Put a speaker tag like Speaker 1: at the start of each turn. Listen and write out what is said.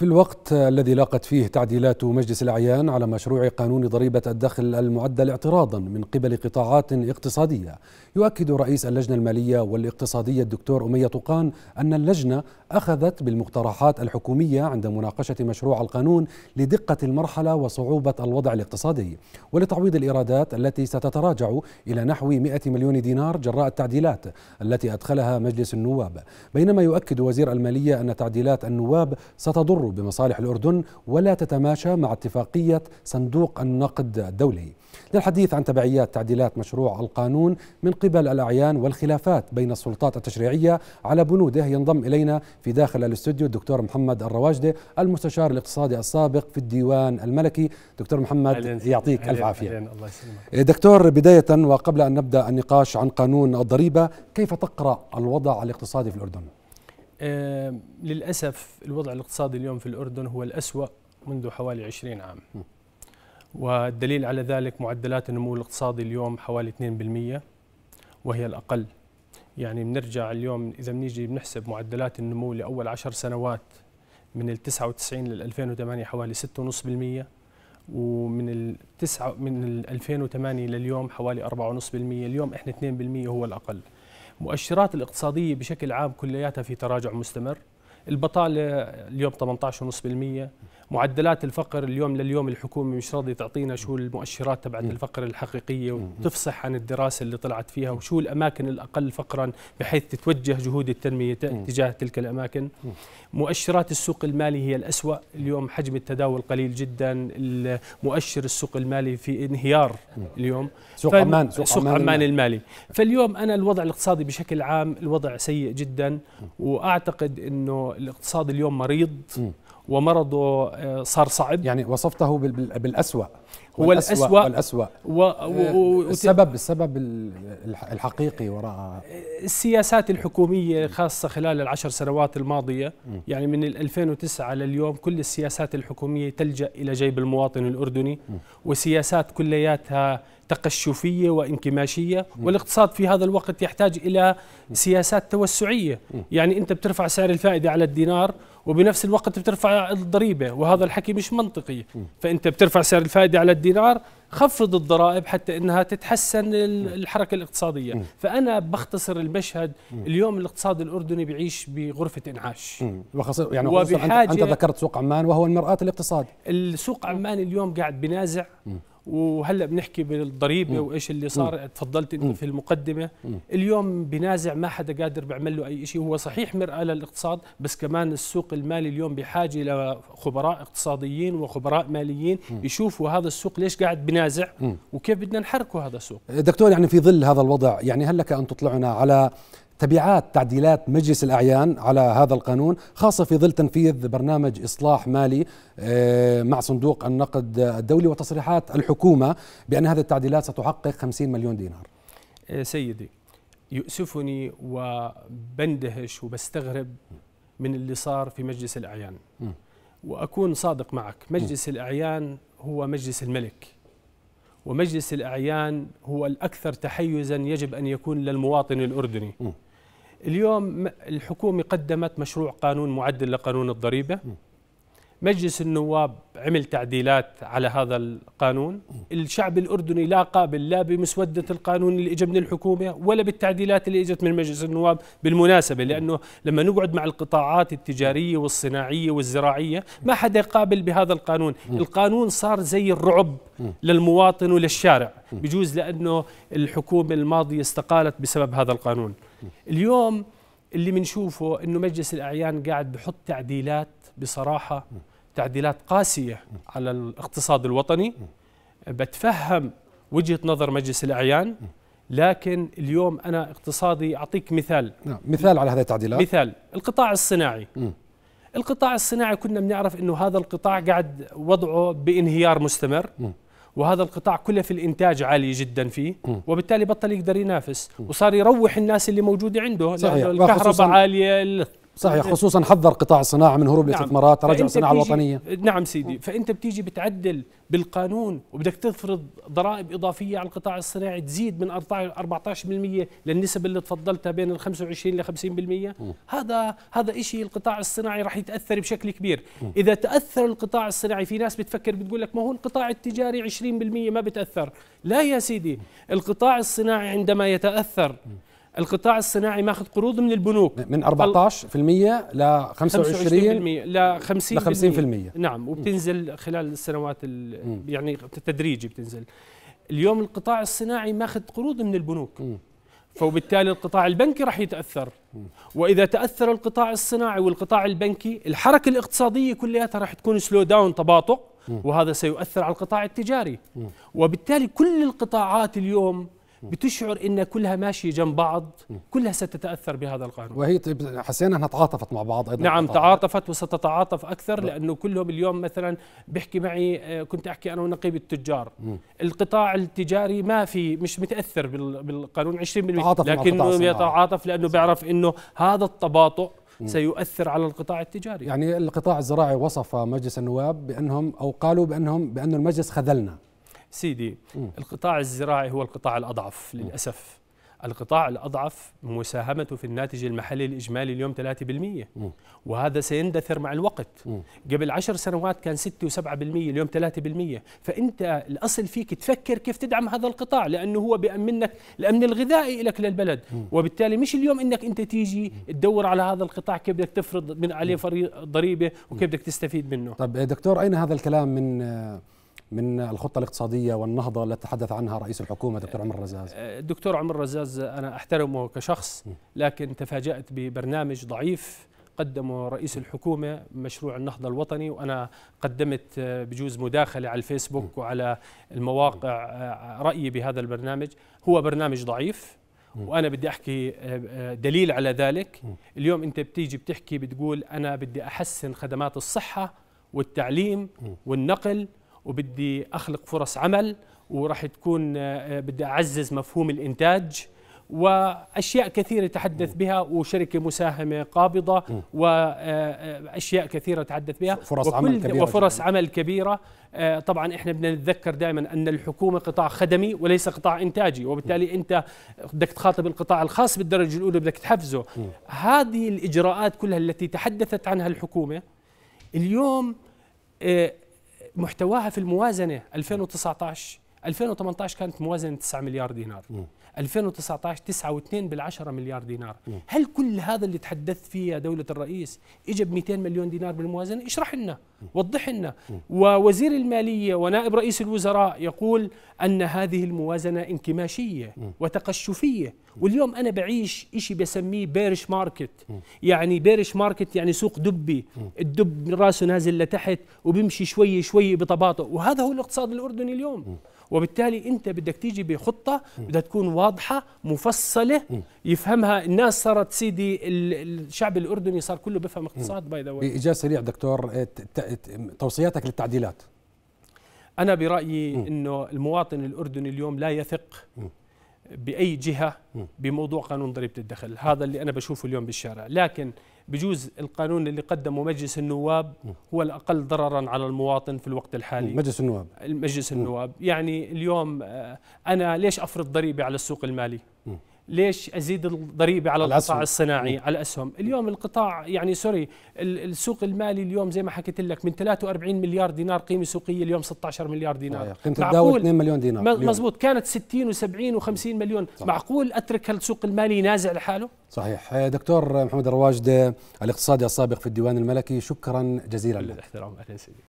Speaker 1: في الوقت الذي لاقت فيه تعديلات مجلس الأعيان على مشروع قانون ضريبة الدخل المعدل اعتراضا من قبل قطاعات اقتصادية يؤكد رئيس اللجنة المالية والاقتصادية الدكتور أمية طوقان أن اللجنة أخذت بالمقترحات الحكومية عند مناقشة مشروع القانون لدقة المرحلة وصعوبة الوضع الاقتصادي ولتعويض الإيرادات التي ستتراجع إلى نحو 100 مليون دينار جراء التعديلات التي أدخلها مجلس النواب بينما يؤكد وزير المالية أن تعديلات النواب ستضر بمصالح الأردن ولا تتماشى مع اتفاقية صندوق النقد الدولي للحديث عن تبعيات تعديلات مشروع القانون من قبل الأعيان والخلافات بين السلطات التشريعية على بنوده ينضم إلينا في داخل الاستوديو الدكتور محمد الرواجدة المستشار الاقتصادي السابق في الديوان الملكي دكتور محمد يعطيك ألف عافية أهلين الله يسلمك. إيه، دكتور بداية وقبل أن نبدأ النقاش عن قانون الضريبة كيف تقرأ الوضع الاقتصادي في الأردن؟
Speaker 2: للأسف الوضع الاقتصادي اليوم في الأردن هو الأسوأ منذ حوالي 20 عام والدليل على ذلك معدلات النمو الاقتصادي اليوم حوالي 2% وهي الأقل يعني بنرجع اليوم إذا بنيجي بنحسب معدلات النمو لأول عشر سنوات من ال 99 لل 2008 حوالي 6.5% ومن 9 من ال 2008 لليوم حوالي 4.5% اليوم احنا 2% هو الأقل مؤشرات الاقتصادية بشكل عام كلياتها في تراجع مستمر البطاله اليوم 18.5% معدلات الفقر اليوم لليوم الحكومه مش راضيه تعطينا شو المؤشرات تبعت الفقر الحقيقيه وتفصح عن الدراسه اللي طلعت فيها وشو الاماكن الاقل فقرا بحيث تتوجه جهود التنميه تجاه تلك الاماكن مؤشرات السوق المالي هي الاسوا اليوم حجم التداول قليل جدا مؤشر السوق المالي في انهيار اليوم سوق عمان سوق, سوق عمان, عمان المالي فاليوم انا الوضع الاقتصادي بشكل عام الوضع سيء جدا واعتقد انه الاقتصاد اليوم مريض م. ومرضه آه، صار صعب يعني وصفته بالأسوأ هو الأسوأ والأسوأ و... و... آه، السبب
Speaker 1: السبب الحقيقي وراء
Speaker 2: السياسات الحكومية خاصة خلال العشر سنوات الماضية يعني من 2009 لليوم كل السياسات الحكومية تلجأ إلى جيب المواطن الأردني وسياسات كلياتها تقشفية وانكماشية والاقتصاد في هذا الوقت يحتاج إلى سياسات توسعية يعني أنت بترفع سعر الفائدة على الدينار وبنفس الوقت بترفع الضريبه وهذا الحكي مش منطقي فانت بترفع سعر الفائده على الدينار خفض الضرائب حتى انها تتحسن الحركه الاقتصاديه فانا بختصر المشهد اليوم الاقتصاد الاردني بيعيش بغرفه انعاش
Speaker 1: يعني انت ذكرت سوق عمان وهو المراه الاقتصاد السوق عمان اليوم
Speaker 2: قاعد بنازع وهلا بنحكي بالضريبه وايش اللي صار تفضلت انت في المقدمه اليوم بنازع ما حدا قادر بيعمل له اي شيء هو صحيح مراه للاقتصاد بس كمان السوق المالي اليوم بحاجه لخبراء اقتصاديين وخبراء ماليين يشوفوا هذا السوق ليش قاعد بنازع وكيف بدنا نحركه هذا السوق
Speaker 1: دكتور يعني في ظل هذا الوضع يعني هل لك ان تطلعنا على تبعات تعديلات مجلس الأعيان على هذا القانون خاصة في ظل تنفيذ برنامج إصلاح مالي آه، مع صندوق النقد الدولي وتصريحات الحكومة بأن هذه التعديلات ستحقق 50 مليون دينار
Speaker 2: آه، سيدي يؤسفني وبندهش وبستغرب من اللي صار في مجلس الأعيان وأكون صادق معك مجلس الأعيان هو مجلس الملك ومجلس الأعيان هو الأكثر تحيزا يجب أن يكون للمواطن الأردني م. اليوم الحكومة قدمت مشروع قانون معدل لقانون الضريبة مجلس النواب عمل تعديلات على هذا القانون الشعب الأردني لا قابل لا بمسودة القانون اللي إجا من الحكومة ولا بالتعديلات اللي إجت من مجلس النواب بالمناسبة لأنه لما نقعد مع القطاعات التجارية والصناعية والزراعية ما حدا قابل بهذا القانون القانون صار زي الرعب للمواطن وللشارع بجوز لأنه الحكومة الماضية استقالت بسبب هذا القانون اليوم اللي بنشوفه انه مجلس الاعيان قاعد بحط تعديلات بصراحه تعديلات قاسيه على الاقتصاد الوطني بتفهم وجهه نظر مجلس الاعيان لكن اليوم انا اقتصادي اعطيك مثال
Speaker 1: نعم مثال على هذه التعديلات مثال
Speaker 2: القطاع الصناعي م. القطاع الصناعي كنا بنعرف انه هذا القطاع قاعد وضعه بانهيار مستمر م. وهذا القطاع كلف الانتاج عالي جدا فيه وبالتالي بطل يقدر ينافس وصار يروح الناس اللي موجوده عنده صحيح. الكهرباء عاليه صحيح خصوصا
Speaker 1: حذر قطاع الصناعه من هروب نعم الاستثمارات رجع الصناعه الوطنيه
Speaker 2: نعم سيدي فانت بتيجي بتعدل بالقانون وبدك تفرض ضرائب اضافيه على القطاع الصناعي تزيد من 14% للنسب اللي تفضلتها بين ال 25 ل 50% م. هذا هذا شيء القطاع الصناعي راح يتاثر بشكل كبير م. اذا تاثر القطاع الصناعي في ناس بتفكر بتقول لك ما هو القطاع التجاري 20% ما بتاثر لا يا سيدي القطاع الصناعي عندما يتاثر م. القطاع الصناعي ماخذ
Speaker 1: قروض من البنوك من 14% ل 25 ل
Speaker 2: 50% ل 50% نعم وبتنزل خلال السنوات يعني تدريجي بتنزل اليوم القطاع الصناعي ماخذ قروض من البنوك فبالتالي القطاع البنكي راح يتاثر واذا تاثر القطاع الصناعي والقطاع البنكي الحركه الاقتصاديه كلياتها راح تكون سلو داون تباطؤ وهذا سيؤثر على القطاع التجاري وبالتالي كل القطاعات اليوم بتشعر انها كلها ماشيه جنب بعض كلها ستتاثر بهذا القانون
Speaker 1: وهي حسينا انها تعاطفت مع بعض ايضا نعم تعاطفت
Speaker 2: وستتعاطف اكثر لانه كلهم اليوم مثلا بيحكي معي آه، كنت احكي انا ونقيب التجار م. القطاع التجاري ما في مش متاثر بالقانون 20% لكنه يتعاطف لانه بيعرف انه هذا التباطؤ سيؤثر على القطاع التجاري
Speaker 1: يعني القطاع الزراعي وصف مجلس النواب بانهم او قالوا بانهم بان المجلس خذلنا
Speaker 2: سيدي القطاع الزراعي هو القطاع الأضعف للأسف القطاع الأضعف مساهمته في الناتج المحلي الإجمالي اليوم 3% وهذا سيندثر مع الوقت قبل عشر سنوات كان 6 و7% اليوم 3% فأنت الأصل فيك تفكر كيف تدعم هذا القطاع لأنه هو بأمنك الأمن الغذائي لك للبلد وبالتالي مش اليوم أنك أنت تيجي تدور على هذا القطاع كيف بدك تفرض من عليه ضريبة وكيف بدك تستفيد منه
Speaker 1: طب دكتور أين هذا الكلام من من الخطة الاقتصادية والنهضة التي تحدث عنها رئيس الحكومة دكتور عمر الرزاز
Speaker 2: الدكتور أه، عمر الرزاز أنا أحترمه كشخص لكن تفاجأت ببرنامج ضعيف قدمه رئيس الحكومة مشروع النهضة الوطني وأنا قدمت أه، بجوز مداخلة على الفيسبوك وعلى المواقع أه، رأيي بهذا البرنامج هو برنامج ضعيف وانا بدي احكي دليل على ذلك اليوم انت بتيجي بتحكي بتقول انا بدي احسن خدمات الصحه والتعليم والنقل وبدي اخلق فرص عمل وراح تكون آه، آه، بدي اعزز مفهوم الانتاج واشياء كثيره تحدث بها وشركه مساهمه قابضه واشياء آه، كثيره تحدث بها فرص عمل كبيره وفرص عمل كبيره طبعا احنا بدنا نتذكر دائما ان الحكومه قطاع خدمي وليس قطاع انتاجي وبالتالي انت بدك تخاطب القطاع الخاص بالدرجه الاولى بدك تحفزه هذه الاجراءات كلها التي تحدثت عنها الحكومه اليوم محتواها في الموازنه 2019 2018 كانت موازنه 9 مليار دينار م. 2019 9 و2 مليار دينار م. هل كل هذا اللي تحدثت فيه يا دوله الرئيس إجا ب 200 مليون دينار بالموازنه اشرح لنا وضح لنا ووزير الماليه ونائب رئيس الوزراء يقول ان هذه الموازنه انكماشيه م. وتقشفيه واليوم انا بعيش شيء بسميه بيرش ماركت م. يعني بيرش ماركت يعني سوق دبي م. الدب راسه نازل لتحت وبيمشي شوي شوي بتباطؤ وهذا هو الاقتصاد الاردني اليوم م. وبالتالي انت بدك تيجي بخطه بدها تكون واضحه مفصله يفهمها الناس صارت سيدي الشعب الاردني صار كله بفهم اقتصاد باي ذا بايجاز
Speaker 1: سريع دكتور إيه، توصياتك للتعديلات
Speaker 2: انا برايي انه المواطن الاردني اليوم لا يثق باي جهه بموضوع قانون ضريبه الدخل هذا اللي انا بشوفه اليوم بالشارع لكن بجوز القانون اللي قدمه مجلس النواب هو الاقل ضررا على المواطن في الوقت الحالي مجلس النواب مجلس النواب يعني اليوم آه، انا ليش افرض ضريبه على السوق المالي ليش ازيد الضريبه على القطاع الأسهم. الصناعي على الاسهم اليوم القطاع يعني سوري السوق المالي اليوم زي ما حكيت لك من 43 مليار دينار قيمه سوقيه اليوم 16 مليار دينار آه قيمه الدواء 2
Speaker 1: مليون دينار مزبوط
Speaker 2: كانت 60 و70 و50 مليون صح. معقول اترك السوق المالي ينازع لحاله
Speaker 1: صحيح آه، دكتور محمد رواجد آه، الاقتصادي السابق في الديوان الملكي شكرا جزيلا لك الاحترام
Speaker 2: اهلا سيدي